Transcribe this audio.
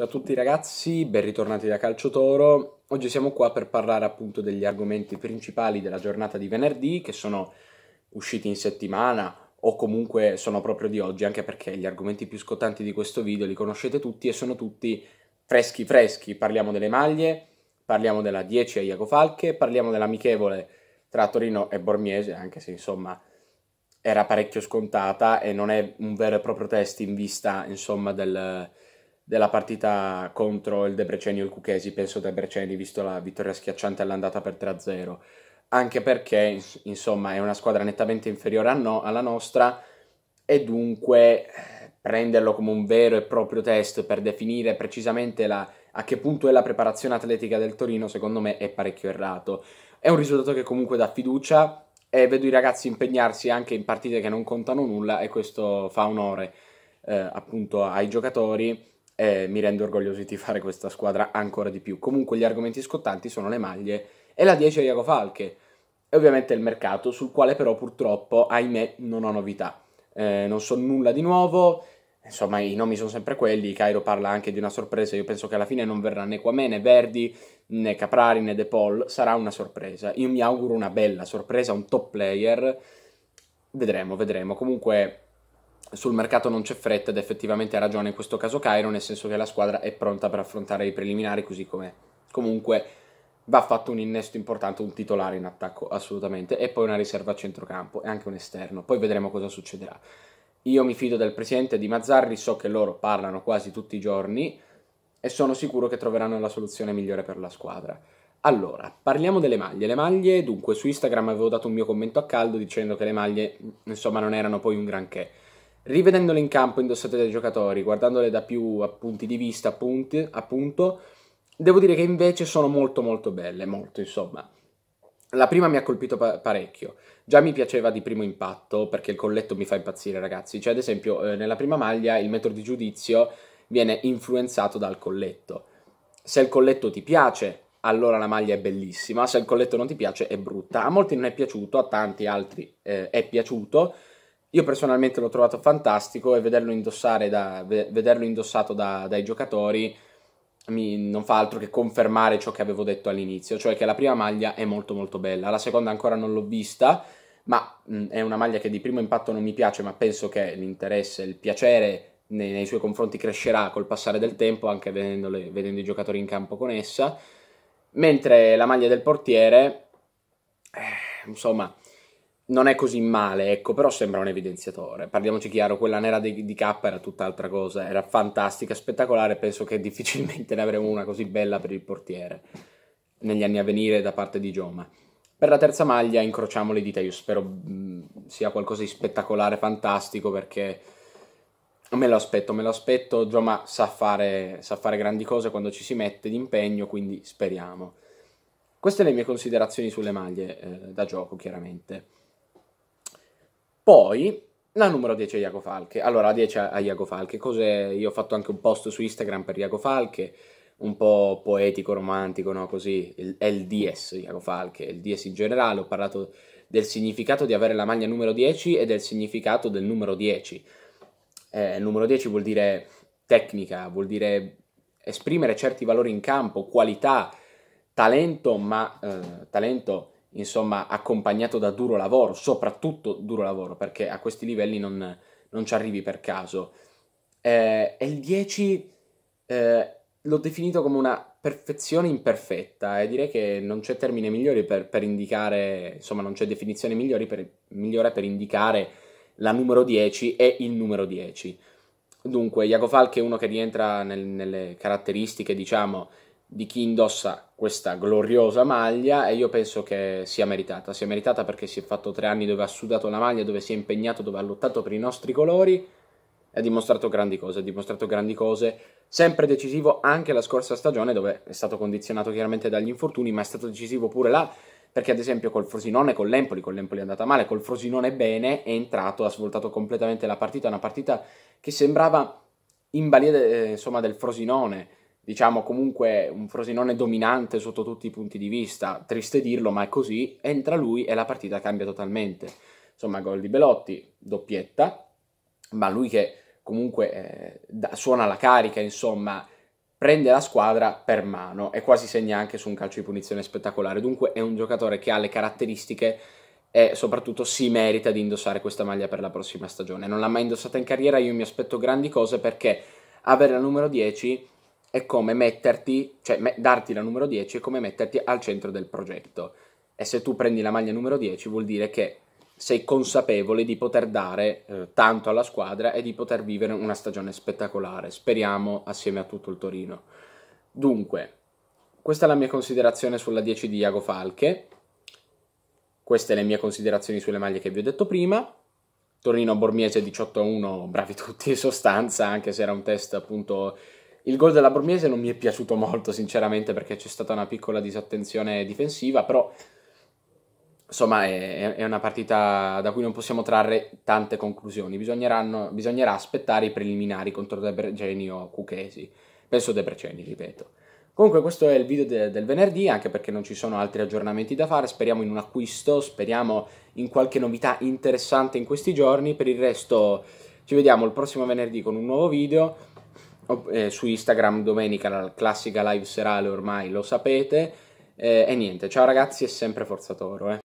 Ciao a tutti ragazzi, ben ritornati da Calciotoro. Oggi siamo qua per parlare appunto degli argomenti principali della giornata di venerdì che sono usciti in settimana o comunque sono proprio di oggi, anche perché gli argomenti più scottanti di questo video li conoscete tutti e sono tutti freschi freschi. Parliamo delle maglie, parliamo della 10 a Iago Falche, parliamo dell'amichevole tra Torino e Bormiese, anche se insomma era parecchio scontata e non è un vero e proprio test in vista insomma del della partita contro il Debreceni o il Cuchesi, penso Debreceni, visto la vittoria schiacciante all'andata per 3-0, anche perché insomma è una squadra nettamente inferiore no, alla nostra e dunque prenderlo come un vero e proprio test per definire precisamente la, a che punto è la preparazione atletica del Torino, secondo me è parecchio errato. È un risultato che comunque dà fiducia e vedo i ragazzi impegnarsi anche in partite che non contano nulla e questo fa onore eh, appunto ai giocatori eh, mi rendo orgoglioso di fare questa squadra ancora di più. Comunque gli argomenti scottanti sono le maglie e la 10 a Iago Falche e ovviamente il mercato sul quale però purtroppo, ahimè, non ho novità. Eh, non so nulla di nuovo, insomma i nomi sono sempre quelli, Cairo parla anche di una sorpresa, io penso che alla fine non verrà né Quame né Verdi né Caprari né De Paul, sarà una sorpresa. Io mi auguro una bella sorpresa, un top player. Vedremo, vedremo. Comunque sul mercato non c'è fretta ed effettivamente ha ragione in questo caso Cairo, nel senso che la squadra è pronta per affrontare i preliminari, così come comunque va fatto un innesto importante, un titolare in attacco assolutamente, e poi una riserva a centrocampo e anche un esterno, poi vedremo cosa succederà. Io mi fido del presidente di Mazzarri, so che loro parlano quasi tutti i giorni e sono sicuro che troveranno la soluzione migliore per la squadra. Allora, parliamo delle maglie. Le maglie, dunque, su Instagram avevo dato un mio commento a caldo dicendo che le maglie, insomma, non erano poi un granché rivedendole in campo indossate dai giocatori, guardandole da più punti di vista, appunti, appunto, devo dire che invece sono molto molto belle, molto insomma. La prima mi ha colpito parecchio, già mi piaceva di primo impatto perché il colletto mi fa impazzire ragazzi, cioè ad esempio eh, nella prima maglia il metro di giudizio viene influenzato dal colletto, se il colletto ti piace allora la maglia è bellissima, se il colletto non ti piace è brutta, a molti non è piaciuto, a tanti altri eh, è piaciuto, io personalmente l'ho trovato fantastico e vederlo, da, vederlo indossato da, dai giocatori mi, non fa altro che confermare ciò che avevo detto all'inizio, cioè che la prima maglia è molto molto bella, la seconda ancora non l'ho vista, ma mh, mm, è una maglia che di primo impatto non mi piace, ma penso che l'interesse, il piacere nei, nei suoi confronti crescerà col passare del tempo, anche vedendo i giocatori in campo con essa, mentre la maglia del portiere, eh, insomma non è così male, ecco, però sembra un evidenziatore. Parliamoci chiaro, quella nera di, di K era tutt'altra cosa, era fantastica, spettacolare, penso che difficilmente ne avremo una così bella per il portiere negli anni a venire da parte di Gioma. Per la terza maglia incrociamo le dita, io spero mm, sia qualcosa di spettacolare, fantastico, perché me lo aspetto, me lo aspetto, Gioma sa fare, sa fare grandi cose quando ci si mette d'impegno, quindi speriamo. Queste le mie considerazioni sulle maglie eh, da gioco, chiaramente. Poi la numero 10 a Iago Falche. Allora, la 10 a Iago Falche. Cos'è? Io ho fatto anche un post su Instagram per Iago Falche, un po' poetico, romantico, no? Così, il, è il DS Iago Falche, il DS in generale. Ho parlato del significato di avere la maglia numero 10 e del significato del numero 10. Eh, il numero 10 vuol dire tecnica, vuol dire esprimere certi valori in campo, qualità, talento, ma eh, talento insomma, accompagnato da duro lavoro, soprattutto duro lavoro, perché a questi livelli non, non ci arrivi per caso. Eh, e il 10 eh, l'ho definito come una perfezione imperfetta e direi che non c'è termine migliore per, per indicare, insomma, non c'è definizione migliore per, migliore per indicare la numero 10 e il numero 10. Dunque, Iago Falk è uno che rientra nel, nelle caratteristiche, diciamo, di chi indossa questa gloriosa maglia e io penso che sia meritata, sia meritata perché si è fatto tre anni dove ha sudato la maglia, dove si è impegnato, dove ha lottato per i nostri colori e ha dimostrato grandi cose, ha dimostrato grandi cose, sempre decisivo anche la scorsa stagione dove è stato condizionato chiaramente dagli infortuni, ma è stato decisivo pure là perché ad esempio col Frosinone, con l'Empoli, con l'Empoli è andata male, col Frosinone bene, è entrato, ha svoltato completamente la partita, una partita che sembrava in balia de, eh, insomma, del Frosinone, diciamo comunque un Frosinone dominante sotto tutti i punti di vista, triste dirlo ma è così, entra lui e la partita cambia totalmente. Insomma, gol di Belotti, doppietta, ma lui che comunque eh, da, suona la carica, insomma, prende la squadra per mano e quasi segna anche su un calcio di punizione spettacolare. Dunque è un giocatore che ha le caratteristiche e soprattutto si merita di indossare questa maglia per la prossima stagione. Non l'ha mai indossata in carriera, io mi aspetto grandi cose perché avere la numero 10 è come metterti, cioè me- darti la numero 10 è come metterti al centro del progetto. E se tu prendi la maglia numero 10 vuol dire che sei consapevole di poter dare eh, tanto alla squadra e di poter vivere una stagione spettacolare, speriamo assieme a tutto il Torino. Dunque, questa è la mia considerazione sulla 10 di Iago Falche, queste le mie considerazioni sulle maglie che vi ho detto prima, Torino-Bormiese 18-1, bravi tutti in sostanza, anche se era un test appunto il gol della Bormiese non mi è piaciuto molto, sinceramente, perché c'è stata una piccola disattenzione difensiva, però insomma è, è, una partita da cui non possiamo trarre tante conclusioni. bisognerà aspettare i preliminari contro Debreceni o Cuchesi. Penso Debreceni, ripeto. Comunque questo è il video de- del venerdì, anche perché non ci sono altri aggiornamenti da fare, speriamo in un acquisto, speriamo in qualche novità interessante in questi giorni, per il resto ci vediamo il prossimo venerdì con un nuovo video eh, su Instagram domenica la classica live serale ormai lo sapete. Eh, e niente, ciao ragazzi e sempre Forza Toro. Eh.